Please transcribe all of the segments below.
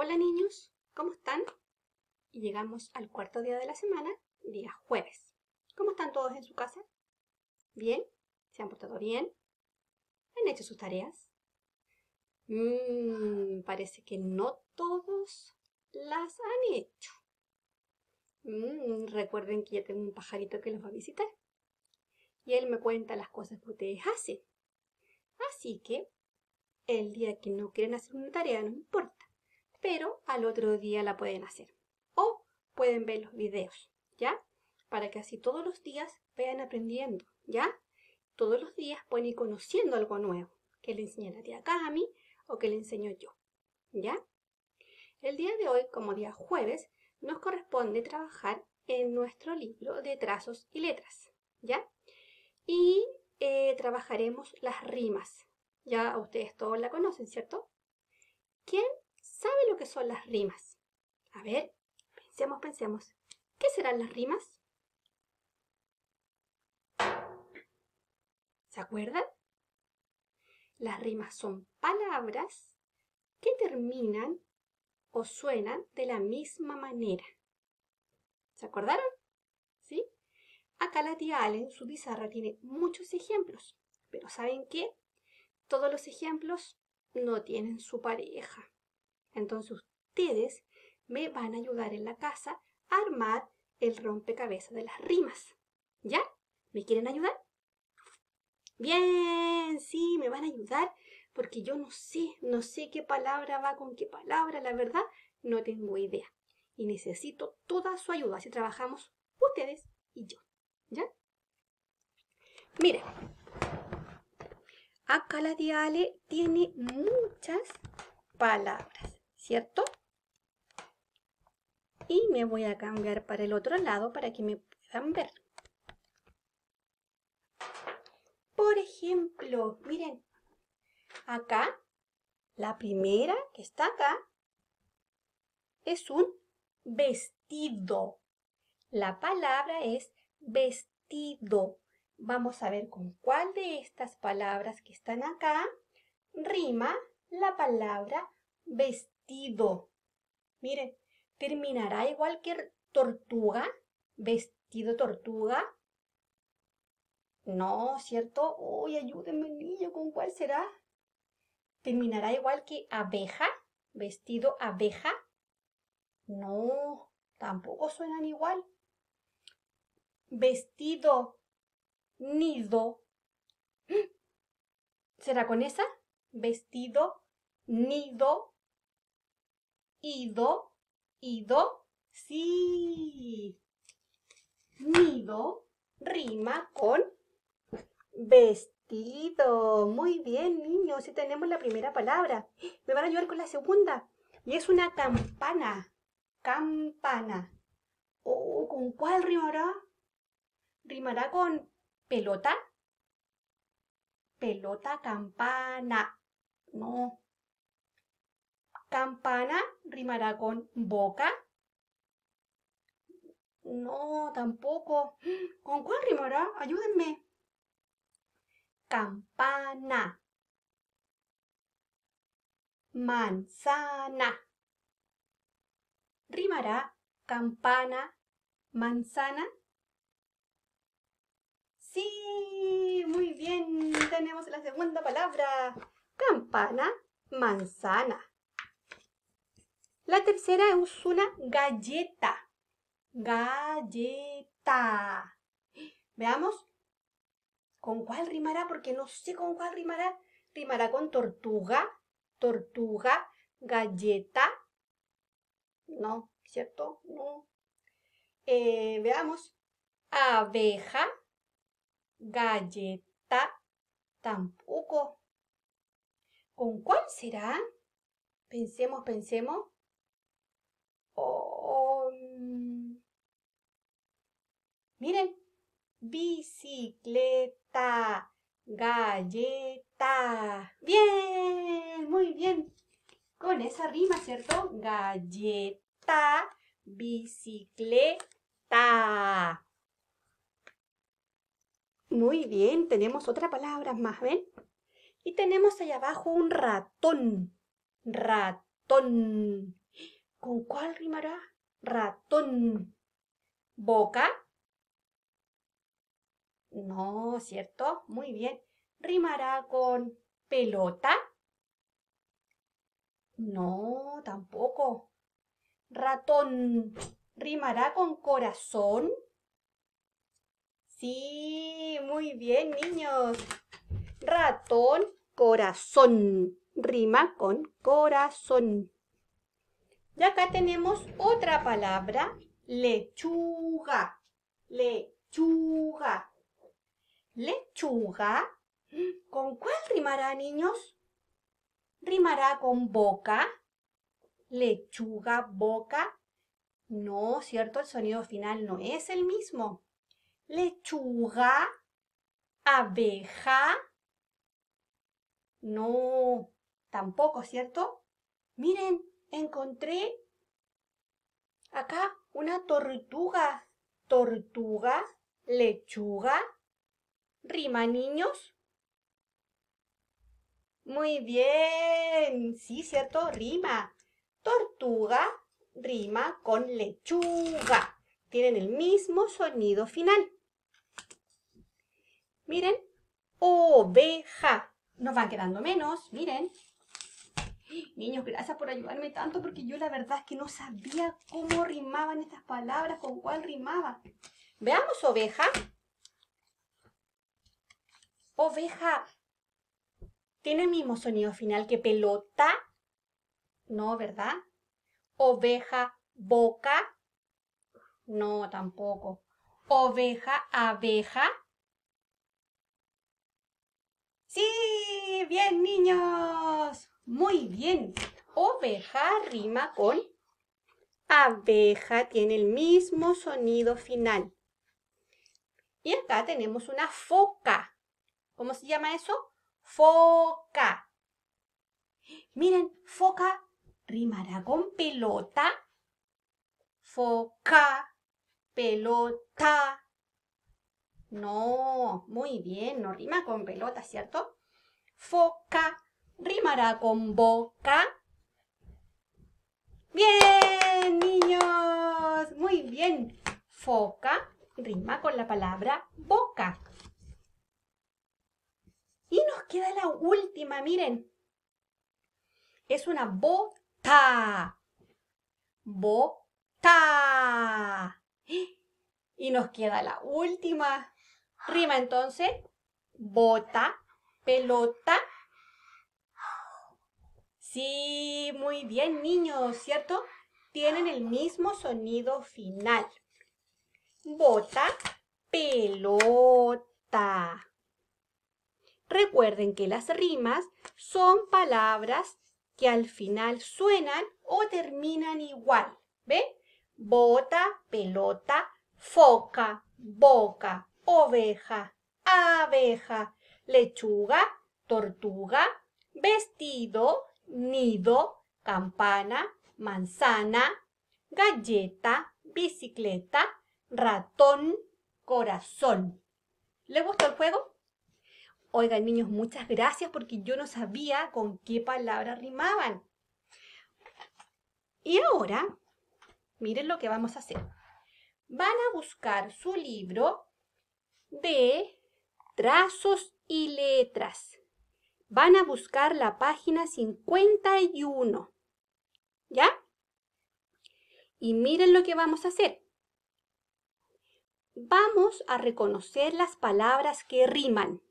Hola niños, ¿cómo están? Y llegamos al cuarto día de la semana, día jueves. ¿Cómo están todos en su casa? ¿Bien? ¿Se han portado bien? ¿Han hecho sus tareas? Mm, parece que no todos las han hecho. Mm, recuerden que ya tengo un pajarito que los va a visitar. Y él me cuenta las cosas que ustedes hacen. Así que, el día que no quieren hacer una tarea, no importa pero al otro día la pueden hacer. O pueden ver los videos, ¿ya? Para que así todos los días vayan aprendiendo, ¿ya? Todos los días pueden ir conociendo algo nuevo que le enseñe la tía Cami o que le enseño yo, ¿ya? El día de hoy, como día jueves, nos corresponde trabajar en nuestro libro de trazos y letras, ¿ya? Y eh, trabajaremos las rimas. Ya ustedes todos la conocen, ¿cierto? ¿Quién sabe lo que son las rimas. A ver, pensemos, pensemos. ¿Qué serán las rimas? ¿Se acuerdan? Las rimas son palabras que terminan o suenan de la misma manera. ¿Se acordaron? ¿Sí? Acá la tía Allen, su pizarra, tiene muchos ejemplos, pero ¿saben qué? Todos los ejemplos no tienen su pareja. Entonces ustedes me van a ayudar en la casa a armar el rompecabezas de las rimas. ¿Ya? ¿Me quieren ayudar? Bien, sí, me van a ayudar porque yo no sé, no sé qué palabra va con qué palabra, la verdad, no tengo idea. Y necesito toda su ayuda, Si trabajamos ustedes y yo. ¿Ya? Miren, acá la Diale tiene muchas palabras. ¿cierto? Y me voy a cambiar para el otro lado para que me puedan ver. Por ejemplo, miren, acá, la primera que está acá, es un vestido. La palabra es vestido. Vamos a ver con cuál de estas palabras que están acá rima la palabra vestido vestido. terminará igual que tortuga, vestido tortuga. No, ¿cierto? Uy, ayúdenme, niño, ¿con cuál será? ¿Terminará igual que abeja? ¿Vestido abeja? No, tampoco suenan igual. Vestido, nido. ¿Será con esa? Vestido, nido, ido, ido, sí. Nido rima con vestido. Muy bien, niños, si tenemos la primera palabra. Me van a ayudar con la segunda. Y es una campana. Campana. Oh, ¿Con cuál rimará? ¿Rimará con pelota? Pelota, campana. No, Campana rimará con boca. No, tampoco. ¿Con cuál rimará? Ayúdenme. Campana. Manzana. Rimará campana, manzana. Sí, muy bien. Tenemos la segunda palabra. Campana, manzana. La tercera es una galleta. Galleta. Veamos. ¿Con cuál rimará? Porque no sé con cuál rimará. Rimará con tortuga, tortuga, galleta. No, ¿cierto? No. Eh, veamos. Abeja, galleta, tampoco. ¿Con cuál será? Pensemos, pensemos. Oh, miren, bicicleta, galleta. Bien, muy bien. Con esa rima, ¿cierto? Galleta, bicicleta. Muy bien, tenemos otra palabra más, ¿ven? Y tenemos allá abajo un ratón. Ratón. ¿Con cuál rimará? Ratón. Boca. No, ¿cierto? Muy bien. ¿Rimará con pelota? No, tampoco. Ratón. ¿Rimará con corazón? Sí, muy bien, niños. Ratón, corazón. Rima con corazón. Y acá tenemos otra palabra, lechuga. Lechuga. Lechuga. ¿Con cuál rimará, niños? ¿Rimará con boca? Lechuga, boca. No, ¿cierto? El sonido final no es el mismo. Lechuga, abeja. No, tampoco, ¿cierto? Miren, encontré acá una tortuga. Tortuga, lechuga, rima niños. Muy bien, sí, cierto, rima. Tortuga rima con lechuga. Tienen el mismo sonido final. Miren, oveja. Nos van quedando menos, miren. Niños, gracias por ayudarme tanto porque yo la verdad es que no sabía cómo rimaban estas palabras, con cuál rimaba. Veamos oveja. Oveja. ¿Tiene el mismo sonido final que pelota? No, ¿verdad? Oveja, boca. No, tampoco. Oveja, abeja. Sí, bien niños. Muy bien. Oveja rima con abeja, tiene el mismo sonido final. Y acá tenemos una foca. ¿Cómo se llama eso? Foca. Miren, foca rimará con pelota. Foca, pelota. No, muy bien, no rima con pelota, ¿cierto? Foca, rimará con boca. Bien, niños. Muy bien. Foca rima con la palabra boca. Y nos queda la última, miren. Es una bota. Bota. Y nos queda la última. Rima entonces. Bota, pelota Sí, muy bien, niños, ¿cierto? Tienen el mismo sonido final. Bota, pelota. Recuerden que las rimas son palabras que al final suenan o terminan igual. ¿Ve? Bota, pelota, foca, boca, oveja, abeja, lechuga, tortuga, vestido, nido, campana, manzana, galleta, bicicleta, ratón, corazón. ¿Les gustó el juego? Oigan, niños, muchas gracias porque yo no sabía con qué palabra rimaban. Y ahora, miren lo que vamos a hacer. Van a buscar su libro de trazos y letras van a buscar la página 51. ¿Ya? Y miren lo que vamos a hacer. Vamos a reconocer las palabras que riman.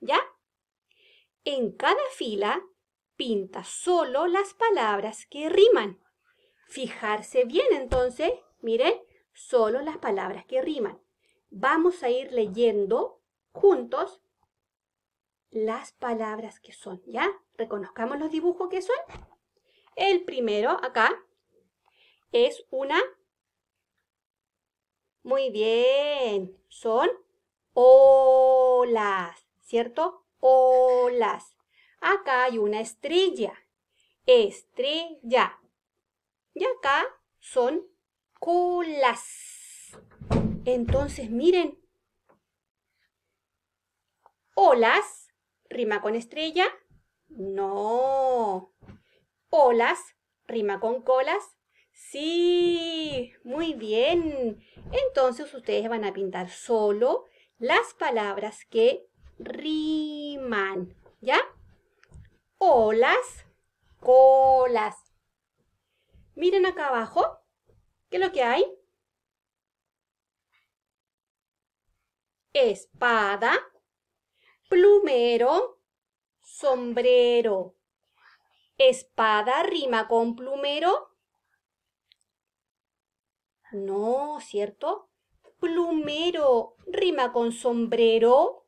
¿Ya? En cada fila pinta solo las palabras que riman. Fijarse bien entonces, miren, solo las palabras que riman. Vamos a ir leyendo juntos las palabras que son, ¿ya? Reconozcamos los dibujos que son. El primero, acá, es una... Muy bien, son olas, ¿cierto? Olas. Acá hay una estrella, estrella. Y acá son colas. Entonces, miren. Olas rima con estrella, no. Olas, rima con colas, sí. Muy bien. Entonces ustedes van a pintar solo las palabras que riman, ¿ya? Olas, colas. Miren acá abajo, ¿qué es lo que hay? Espada, plumero, sombrero. Espada rima con plumero. No, ¿cierto? Plumero rima con sombrero.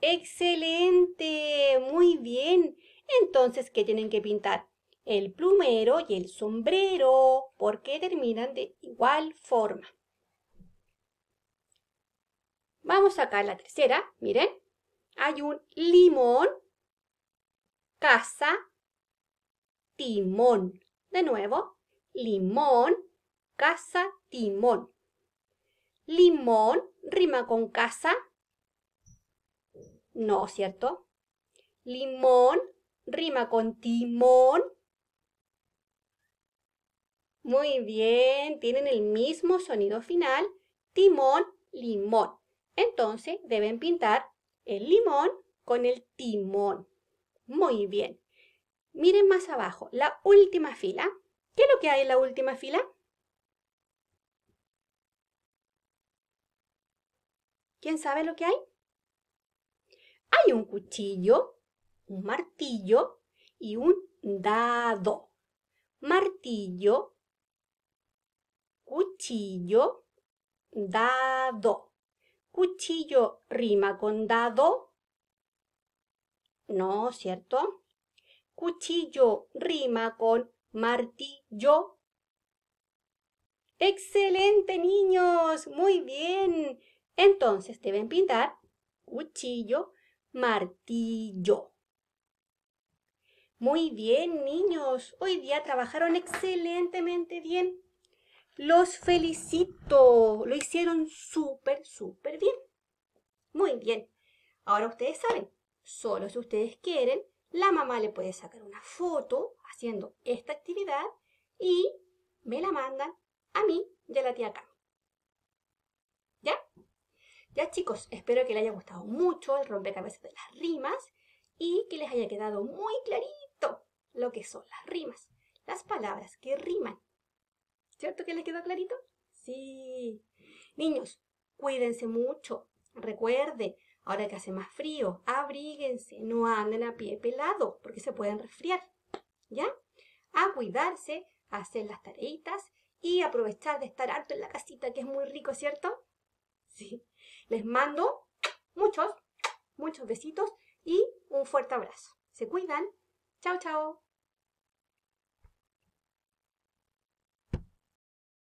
Excelente, muy bien. Entonces, ¿qué tienen que pintar? El plumero y el sombrero, porque terminan de igual forma. Vamos acá a la tercera, miren. Hay un limón, casa, timón. De nuevo, limón, casa, timón. Limón rima con casa. No, ¿cierto? Limón rima con timón. Muy bien, tienen el mismo sonido final. Timón, limón. Entonces deben pintar el limón con el timón. Muy bien. Miren más abajo, la última fila. ¿Qué es lo que hay en la última fila? ¿Quién sabe lo que hay? Hay un cuchillo, un martillo y un dado. Martillo, cuchillo, dado cuchillo rima con dado? No, ¿cierto? Cuchillo rima con martillo. Excelente niños, muy bien. Entonces deben pintar cuchillo, martillo. Muy bien niños, hoy día trabajaron excelentemente bien. Los felicito. Lo hicieron súper, súper bien. Muy bien. Ahora ustedes saben, solo si ustedes quieren, la mamá le puede sacar una foto haciendo esta actividad y me la mandan a mí y la tía acá. ¿Ya? Ya chicos, espero que les haya gustado mucho el rompecabezas de las rimas y que les haya quedado muy clarito lo que son las rimas, las palabras que riman. ¿Cierto que les quedó clarito? Sí. Niños, cuídense mucho. Recuerde, ahora que hace más frío, abríguense, no anden a pie pelado porque se pueden resfriar. ¿Ya? A cuidarse, a hacer las tareitas y aprovechar de estar alto en la casita que es muy rico, ¿cierto? Sí. Les mando muchos, muchos besitos y un fuerte abrazo. Se cuidan. Chao, chao.